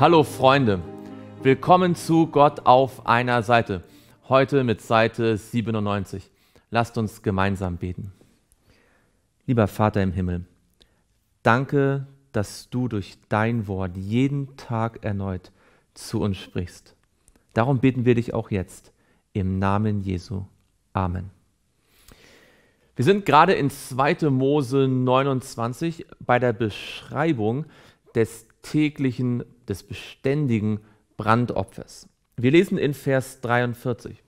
Hallo Freunde, willkommen zu Gott auf einer Seite, heute mit Seite 97. Lasst uns gemeinsam beten. Lieber Vater im Himmel, danke, dass du durch dein Wort jeden Tag erneut zu uns sprichst. Darum beten wir dich auch jetzt im Namen Jesu. Amen. Wir sind gerade in 2. Mose 29 bei der Beschreibung des täglichen des beständigen Brandopfers. Wir lesen in Vers 43.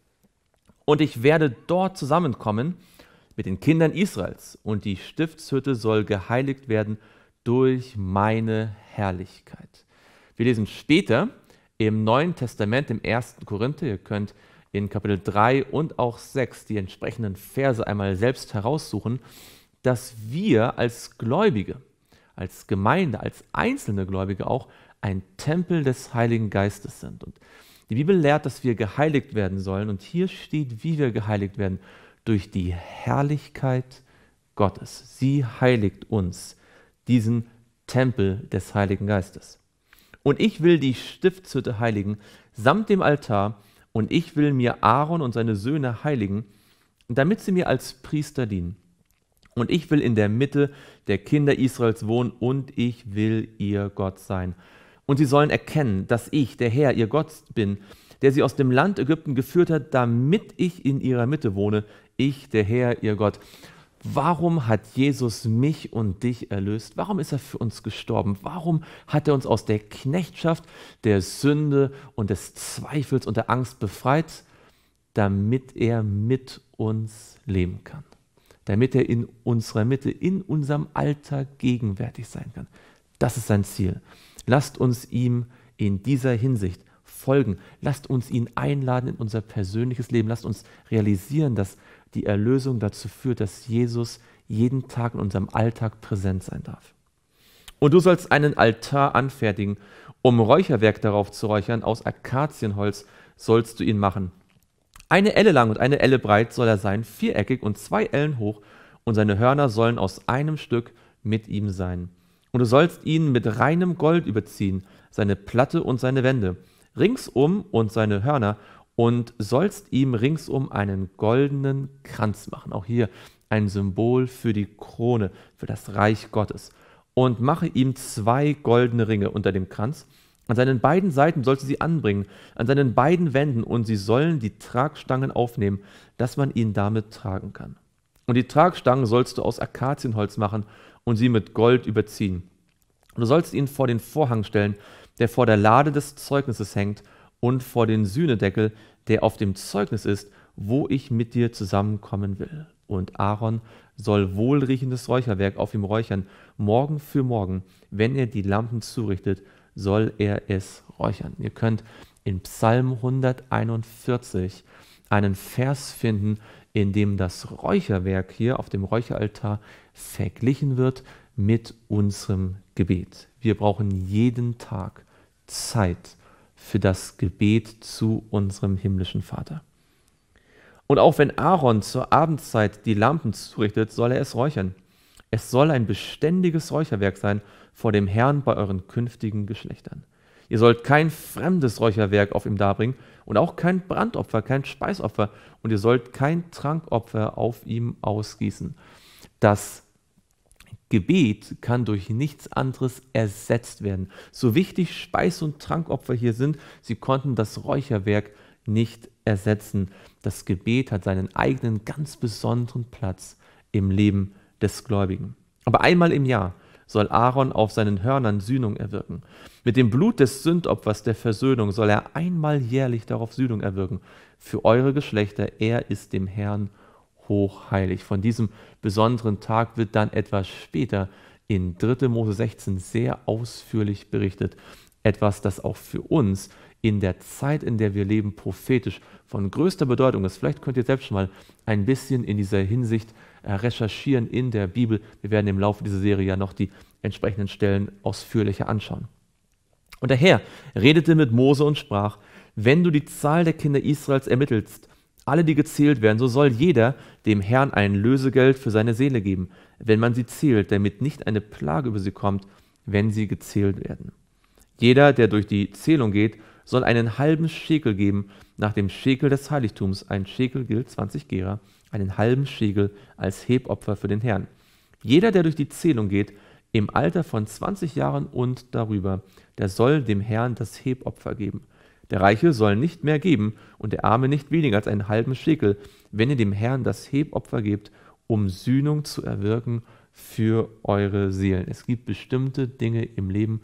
Und ich werde dort zusammenkommen mit den Kindern Israels, und die Stiftshütte soll geheiligt werden durch meine Herrlichkeit. Wir lesen später im Neuen Testament, im 1. Korinther, ihr könnt in Kapitel 3 und auch 6 die entsprechenden Verse einmal selbst heraussuchen, dass wir als Gläubige, als Gemeinde, als einzelne Gläubige auch ein Tempel des Heiligen Geistes sind. Und die Bibel lehrt, dass wir geheiligt werden sollen. Und hier steht, wie wir geheiligt werden. Durch die Herrlichkeit Gottes. Sie heiligt uns, diesen Tempel des Heiligen Geistes. Und ich will die Stiftshütte heiligen, samt dem Altar, und ich will mir Aaron und seine Söhne heiligen, damit sie mir als Priester dienen. Und ich will in der Mitte der Kinder Israels wohnen, und ich will ihr Gott sein. Und sie sollen erkennen, dass ich, der Herr, ihr Gott bin, der sie aus dem Land Ägypten geführt hat, damit ich in ihrer Mitte wohne, ich, der Herr, ihr Gott. Warum hat Jesus mich und dich erlöst? Warum ist er für uns gestorben? Warum hat er uns aus der Knechtschaft, der Sünde und des Zweifels und der Angst befreit? Damit er mit uns leben kann. Damit er in unserer Mitte, in unserem Alltag gegenwärtig sein kann. Das ist sein Ziel. Lasst uns ihm in dieser Hinsicht folgen. Lasst uns ihn einladen in unser persönliches Leben. Lasst uns realisieren, dass die Erlösung dazu führt, dass Jesus jeden Tag in unserem Alltag präsent sein darf. Und du sollst einen Altar anfertigen, um Räucherwerk darauf zu räuchern. Aus Akazienholz sollst du ihn machen. Eine Elle lang und eine Elle breit soll er sein, viereckig und zwei Ellen hoch, und seine Hörner sollen aus einem Stück mit ihm sein und du sollst ihn mit reinem Gold überziehen, seine Platte und seine Wände, ringsum und seine Hörner, und sollst ihm ringsum einen goldenen Kranz machen. Auch hier ein Symbol für die Krone, für das Reich Gottes. Und mache ihm zwei goldene Ringe unter dem Kranz. An seinen beiden Seiten sollst du sie anbringen, an seinen beiden Wänden, und sie sollen die Tragstangen aufnehmen, dass man ihn damit tragen kann. Und die Tragstangen sollst du aus Akazienholz machen und sie mit Gold überziehen. Und du sollst ihn vor den Vorhang stellen, der vor der Lade des Zeugnisses hängt, und vor den Sühnedeckel, der auf dem Zeugnis ist, wo ich mit dir zusammenkommen will. Und Aaron soll wohlriechendes Räucherwerk auf ihm räuchern, morgen für morgen, wenn er die Lampen zurichtet, soll er es räuchern. Ihr könnt in Psalm 141 einen Vers finden, in dem das Räucherwerk hier auf dem Räucheraltar verglichen wird mit unserem Gebet. Wir brauchen jeden Tag Zeit für das Gebet zu unserem himmlischen Vater. Und auch wenn Aaron zur Abendzeit die Lampen zurichtet, soll er es räuchern. Es soll ein beständiges Räucherwerk sein vor dem Herrn bei euren künftigen Geschlechtern. Ihr sollt kein fremdes Räucherwerk auf ihm darbringen und auch kein Brandopfer, kein Speisopfer und ihr sollt kein Trankopfer auf ihm ausgießen. Das Gebet kann durch nichts anderes ersetzt werden. So wichtig Speis- und Trankopfer hier sind, sie konnten das Räucherwerk nicht ersetzen. Das Gebet hat seinen eigenen ganz besonderen Platz im Leben des Gläubigen. Aber einmal im Jahr soll Aaron auf seinen Hörnern Sühnung erwirken. Mit dem Blut des Sündopfers der Versöhnung soll er einmal jährlich darauf Sühnung erwirken. Für eure Geschlechter, er ist dem Herrn hochheilig. Von diesem besonderen Tag wird dann etwas später in 3. Mose 16 sehr ausführlich berichtet. Etwas, das auch für uns in der Zeit, in der wir leben, prophetisch von größter Bedeutung ist. Vielleicht könnt ihr selbst schon mal ein bisschen in dieser Hinsicht äh, recherchieren in der Bibel. Wir werden im Laufe dieser Serie ja noch die entsprechenden Stellen ausführlicher anschauen. Und der Herr redete mit Mose und sprach, wenn du die Zahl der Kinder Israels ermittelst, alle, die gezählt werden, so soll jeder dem Herrn ein Lösegeld für seine Seele geben, wenn man sie zählt, damit nicht eine Plage über sie kommt, wenn sie gezählt werden. Jeder, der durch die Zählung geht, soll einen halben Schekel geben, nach dem Schekel des Heiligtums. Ein Schekel gilt 20 Gera einen halben Schegel als Hebopfer für den Herrn. Jeder, der durch die Zählung geht, im Alter von 20 Jahren und darüber, der soll dem Herrn das Hebopfer geben. Der Reiche soll nicht mehr geben und der Arme nicht weniger als einen halben Schäkel, wenn ihr dem Herrn das Hebopfer gebt, um Sühnung zu erwirken für eure Seelen. Es gibt bestimmte Dinge im Leben,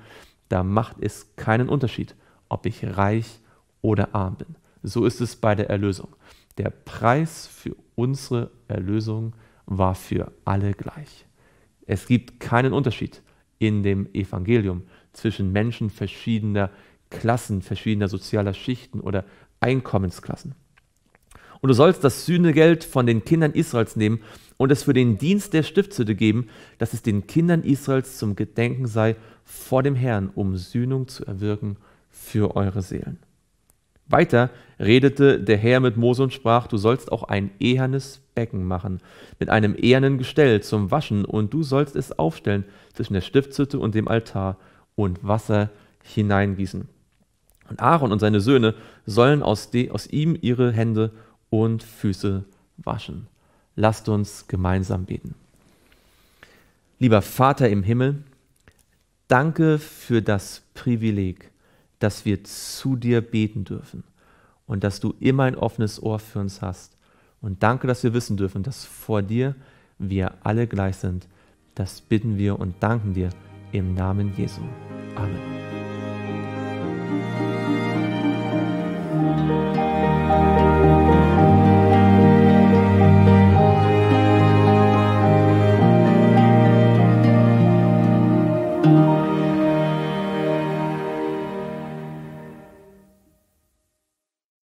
da macht es keinen Unterschied, ob ich reich oder arm bin. So ist es bei der Erlösung. Der Preis für unsere Erlösung war für alle gleich. Es gibt keinen Unterschied in dem Evangelium zwischen Menschen verschiedener Klassen, verschiedener sozialer Schichten oder Einkommensklassen. Und du sollst das Sühnegeld von den Kindern Israels nehmen und es für den Dienst der Stiftshütte geben, dass es den Kindern Israels zum Gedenken sei vor dem Herrn, um Sühnung zu erwirken für eure Seelen. Weiter redete der Herr mit Mose und sprach, du sollst auch ein ehernes Becken machen, mit einem ehernen Gestell zum Waschen, und du sollst es aufstellen zwischen der Stiftshütte und dem Altar und Wasser hineingießen. Und Aaron und seine Söhne sollen aus, de, aus ihm ihre Hände und Füße waschen. Lasst uns gemeinsam beten. Lieber Vater im Himmel, danke für das Privileg, dass wir zu dir beten dürfen und dass du immer ein offenes Ohr für uns hast. Und danke, dass wir wissen dürfen, dass vor dir wir alle gleich sind. Das bitten wir und danken dir im Namen Jesu. Amen.